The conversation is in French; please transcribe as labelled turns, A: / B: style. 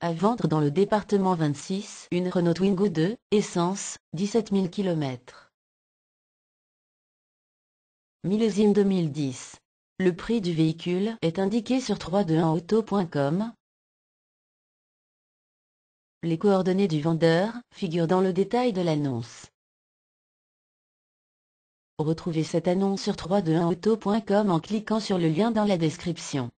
A: À vendre dans le département 26, une Renault Twingo 2, essence, 17 000 km. Millésime 2010. Le prix du véhicule est indiqué sur 321auto.com. Les coordonnées du vendeur figurent dans le détail de l'annonce. Retrouvez cette annonce sur 321auto.com en cliquant sur le lien dans la description.